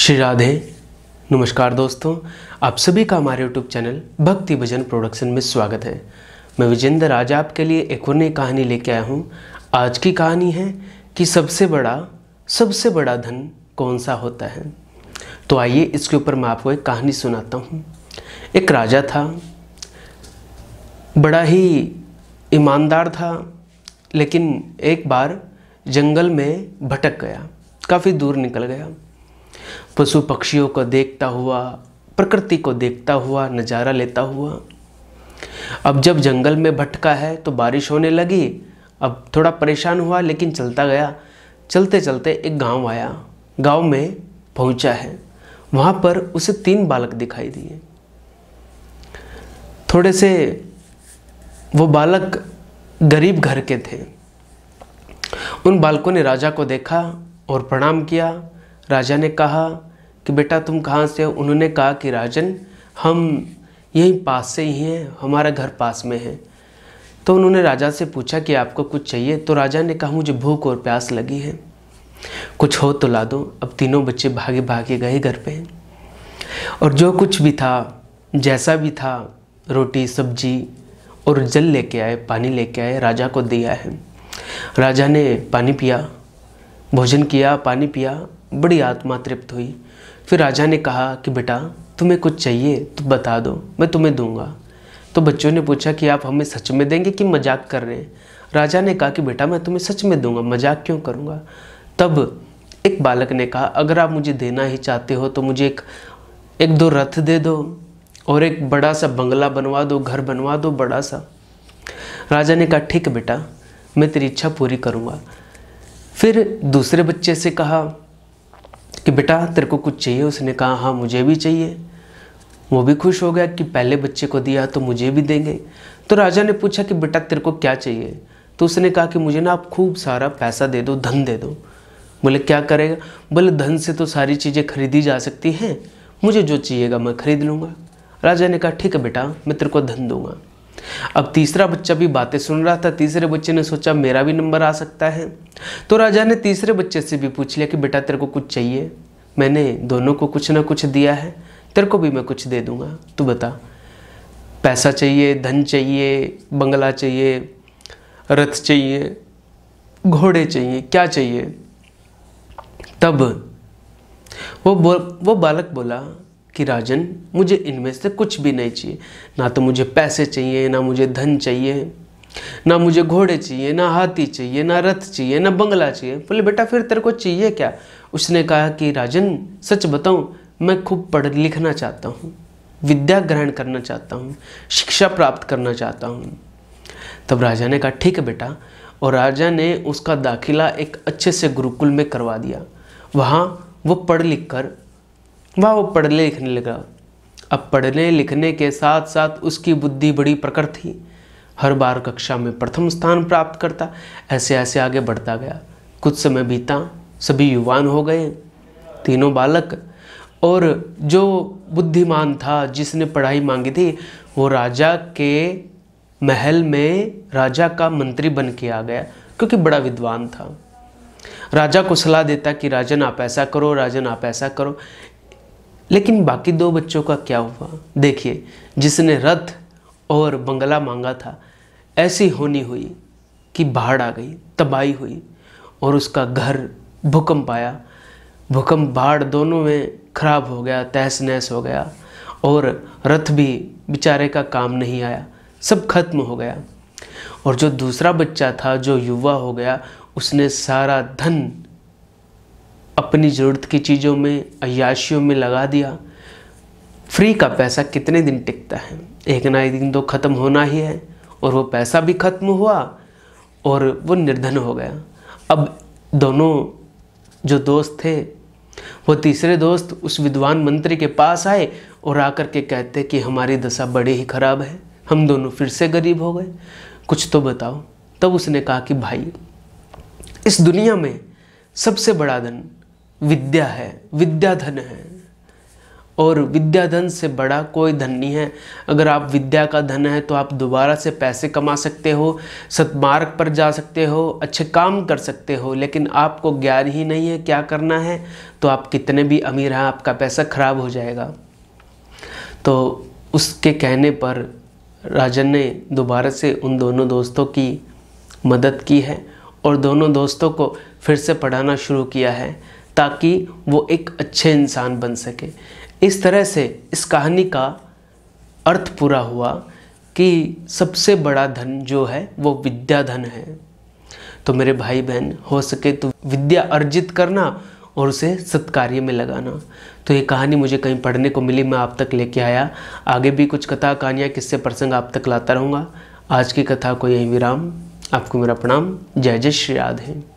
श्री राधे नमस्कार दोस्तों आप सभी का हमारे यूट्यूब चैनल भक्ति भजन प्रोडक्शन में स्वागत है मैं विजेंद्र आज आपके लिए एक और नई कहानी लेके आया हूँ आज की कहानी है कि सबसे बड़ा सबसे बड़ा धन कौन सा होता है तो आइए इसके ऊपर मैं आपको एक कहानी सुनाता हूँ एक राजा था बड़ा ही ईमानदार था लेकिन एक बार जंगल में भटक गया काफ़ी दूर निकल गया पशु पक्षियों को देखता हुआ प्रकृति को देखता हुआ नज़ारा लेता हुआ अब जब जंगल में भटका है तो बारिश होने लगी अब थोड़ा परेशान हुआ लेकिन चलता गया चलते चलते एक गांव आया गांव में पहुंचा है वहाँ पर उसे तीन बालक दिखाई दिए थोड़े से वो बालक गरीब घर के थे उन बालकों ने राजा को देखा और प्रणाम किया राजा ने कहा कि बेटा तुम कहाँ से हो उन्होंने कहा कि राजन हम यहीं पास से ही हैं हमारा घर पास में है तो उन्होंने राजा से पूछा कि आपको कुछ चाहिए तो राजा ने कहा मुझे भूख और प्यास लगी है कुछ हो तो ला दो अब तीनों बच्चे भागे भागे गए घर पे और जो कुछ भी था जैसा भी था रोटी सब्जी और जल लेके आए पानी लेके आए राजा को दिया है राजा ने पानी पिया भोजन किया पानी पिया बड़ी आत्मा तृप्त हुई फिर राजा ने कहा कि बेटा तुम्हें कुछ चाहिए तो बता दो मैं तुम्हें दूंगा तो बच्चों ने पूछा कि आप हमें सच में देंगे कि मजाक कर रहे हैं राजा ने कहा कि बेटा मैं तुम्हें सच में दूंगा मजाक क्यों करूँगा तब एक बालक ने कहा अगर आप मुझे देना ही चाहते हो तो मुझे एक एक दो रथ दे दो और एक बड़ा सा बंगला बनवा दो घर बनवा दो बड़ा सा राजा ने कहा ठीक बेटा मैं तेरी इच्छा पूरी करूँगा फिर दूसरे बच्चे से कहा कि बेटा तेरे को कुछ चाहिए उसने कहा हाँ मुझे भी चाहिए वो भी खुश हो गया कि पहले बच्चे को दिया तो मुझे भी देंगे तो राजा ने पूछा कि बेटा तेरे को क्या चाहिए तो उसने कहा कि मुझे ना आप खूब सारा पैसा दे दो धन दे दो बोले क्या करेगा बोले धन से तो सारी चीज़ें खरीदी जा सकती हैं मुझे जो चाहिएगा मैं खरीद लूँगा राजा ने कहा ठीक है बेटा मैं तेरे को धन दूंगा अब तीसरा बच्चा भी बातें सुन रहा था तीसरे बच्चे ने सोचा मेरा भी नंबर आ सकता है तो राजा ने तीसरे बच्चे से भी पूछ लिया कि बेटा तेरे को कुछ चाहिए मैंने दोनों को कुछ ना कुछ दिया है तेरे को भी मैं कुछ दे दूंगा तू बता पैसा चाहिए धन चाहिए बंगला चाहिए रथ चाहिए घोड़े चाहिए क्या चाहिए तब वो बो, वो बालक बोला कि राजन मुझे इनमें से कुछ भी नहीं चाहिए ना तो मुझे पैसे चाहिए ना मुझे धन चाहिए ना मुझे घोड़े चाहिए ना हाथी चाहिए ना रथ चाहिए ना बंगला चाहिए बोले बेटा फिर तेरे को चाहिए क्या उसने कहा कि राजन सच बताऊँ मैं खूब पढ़ लिखना चाहता हूँ विद्या ग्रहण करना चाहता हूँ शिक्षा प्राप्त करना चाहता हूँ तब राजा ने कहा ठीक है बेटा और राजा ने उसका दाखिला एक अच्छे से गुरुकुल में करवा दिया वहाँ वो पढ़ लिख कर वह वो पढ़ने लिखने लगा अब पढ़ने लिखने के साथ साथ उसकी बुद्धि बड़ी प्रखर थी हर बार कक्षा में प्रथम स्थान प्राप्त करता ऐसे ऐसे आगे बढ़ता गया कुछ समय बीता सभी युवान हो गए तीनों बालक और जो बुद्धिमान था जिसने पढ़ाई मांगी थी वो राजा के महल में राजा का मंत्री बन के आ गया क्योंकि बड़ा विद्वान था राजा को सलाह देता कि राजन आप ऐसा करो राजन आप ऐसा करो लेकिन बाकी दो बच्चों का क्या हुआ देखिए जिसने रथ और बंगला मांगा था ऐसी होनी हुई कि बाढ़ आ गई तबाही हुई और उसका घर भूकंप आया भूकंप बाढ़ दोनों में खराब हो गया तहस नहस हो गया और रथ भी बेचारे का काम नहीं आया सब खत्म हो गया और जो दूसरा बच्चा था जो युवा हो गया उसने सारा धन अपनी ज़रूरत की चीज़ों में अयाशियों में लगा दिया फ्री का पैसा कितने दिन टिकता है एक ना एक दिन तो ख़त्म होना ही है और वो पैसा भी ख़त्म हुआ और वो निर्धन हो गया अब दोनों जो दोस्त थे वो तीसरे दोस्त उस विद्वान मंत्री के पास आए और आकर के कहते कि हमारी दशा बड़ी ही ख़राब है हम दोनों फिर से गरीब हो गए कुछ तो बताओ तब उसने कहा कि भाई इस दुनिया में सबसे बड़ा धन विद्या है विद्या धन है और विद्या धन से बड़ा कोई धन नहीं है अगर आप विद्या का धन है तो आप दोबारा से पैसे कमा सकते हो सतमार्ग पर जा सकते हो अच्छे काम कर सकते हो लेकिन आपको ज्ञान ही नहीं है क्या करना है तो आप कितने भी अमीर हैं आपका पैसा खराब हो जाएगा तो उसके कहने पर राजन ने दोबारा से उन दोनों दोस्तों की मदद की है और दोनों दोस्तों को फिर से पढ़ाना शुरू किया है ताकि वो एक अच्छे इंसान बन सके इस तरह से इस कहानी का अर्थ पूरा हुआ कि सबसे बड़ा धन जो है वो विद्या धन है तो मेरे भाई बहन हो सके तो विद्या अर्जित करना और उसे सत्कार्य में लगाना तो ये कहानी मुझे कहीं पढ़ने को मिली मैं आप तक लेके आया आगे भी कुछ कथा कहानियाँ किससे प्रसंग आप तक लाता रहूँगा आज की कथा को यही विराम आपको मेरा प्रणाम जय जय श्री राधे